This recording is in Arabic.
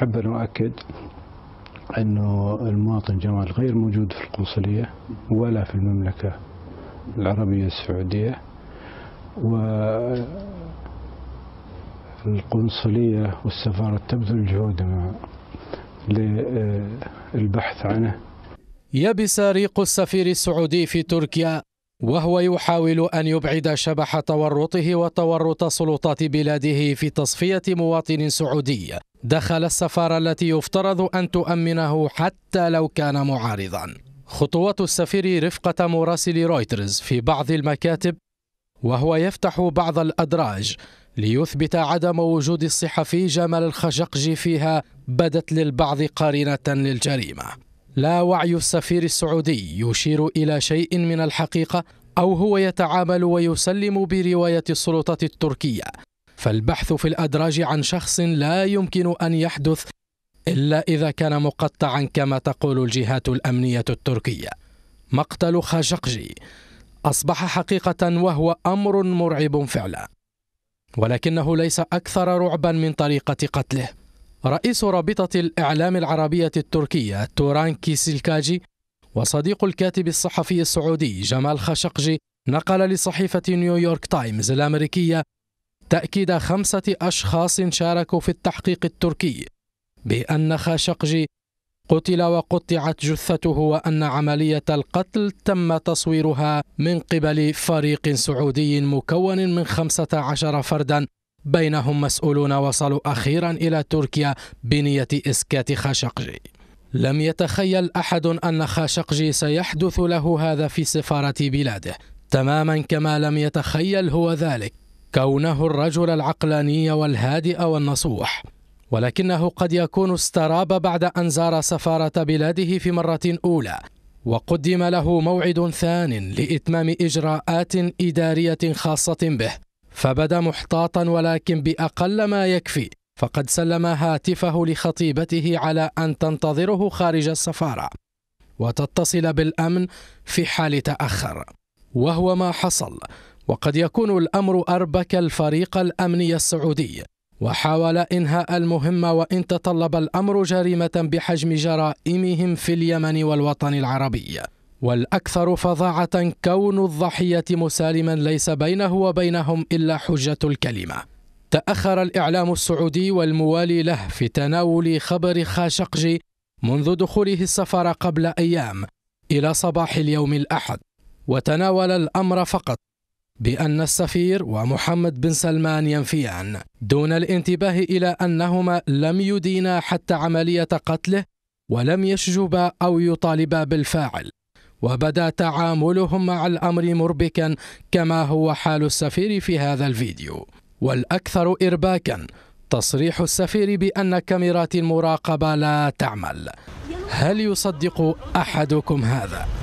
أحب أن أؤكد أنه المواطن جمال غير موجود في القنصلية ولا في المملكة العربية السعودية و القنصلية والسفارة تبذل جهودها للبحث عنه يبس ريق السفير السعودي في تركيا وهو يحاول أن يبعد شبح تورطه وتورط سلطات بلاده في تصفية مواطن سعودي دخل السفارة التي يفترض أن تؤمنه حتى لو كان معارضا خطوات السفير رفقة مراسل رويترز في بعض المكاتب وهو يفتح بعض الأدراج ليثبت عدم وجود الصحفي جمال الخجقجي فيها بدت للبعض قارنة للجريمة لا وعي السفير السعودي يشير إلى شيء من الحقيقة أو هو يتعامل ويسلم برواية السلطات التركية فالبحث في الأدراج عن شخص لا يمكن أن يحدث إلا إذا كان مقطعا كما تقول الجهات الأمنية التركية مقتل خاشقجي أصبح حقيقة وهو أمر مرعب فعلا ولكنه ليس أكثر رعبا من طريقة قتله رئيس رابطة الإعلام العربية التركية توران كيسلكاجي وصديق الكاتب الصحفي السعودي جمال خشقجي نقل لصحيفة نيويورك تايمز الأمريكية تأكيد خمسة أشخاص شاركوا في التحقيق التركي بأن خاشقجي قتل وقطعت جثته وأن عملية القتل تم تصويرها من قبل فريق سعودي مكون من 15 فردا بينهم مسؤولون وصلوا أخيرا إلى تركيا بنية إسكات خاشقجي لم يتخيل أحد أن خاشقجي سيحدث له هذا في سفارة بلاده تماما كما لم يتخيل هو ذلك كونه الرجل العقلاني والهادئ والنصوح ولكنه قد يكون استراب بعد أن زار سفارة بلاده في مرة أولى وقدم له موعد ثان لإتمام إجراءات إدارية خاصة به فبدا محتاطا ولكن باقل ما يكفي فقد سلم هاتفه لخطيبته على ان تنتظره خارج السفاره وتتصل بالامن في حال تاخر وهو ما حصل وقد يكون الامر اربك الفريق الامني السعودي وحاول انهاء المهمه وان تطلب الامر جريمه بحجم جرائمهم في اليمن والوطن العربي والأكثر فظاعة كون الضحية مسالما ليس بينه وبينهم إلا حجة الكلمة تأخر الإعلام السعودي والموالي له في تناول خبر خاشقجي منذ دخوله السفر قبل أيام إلى صباح اليوم الأحد وتناول الأمر فقط بأن السفير ومحمد بن سلمان ينفيان دون الانتباه إلى أنهما لم يدينا حتى عملية قتله ولم يشجبا أو يطالبا بالفاعل وبدا تعاملهم مع الأمر مربكا كما هو حال السفير في هذا الفيديو والأكثر إرباكا تصريح السفير بأن كاميرات المراقبة لا تعمل هل يصدق أحدكم هذا؟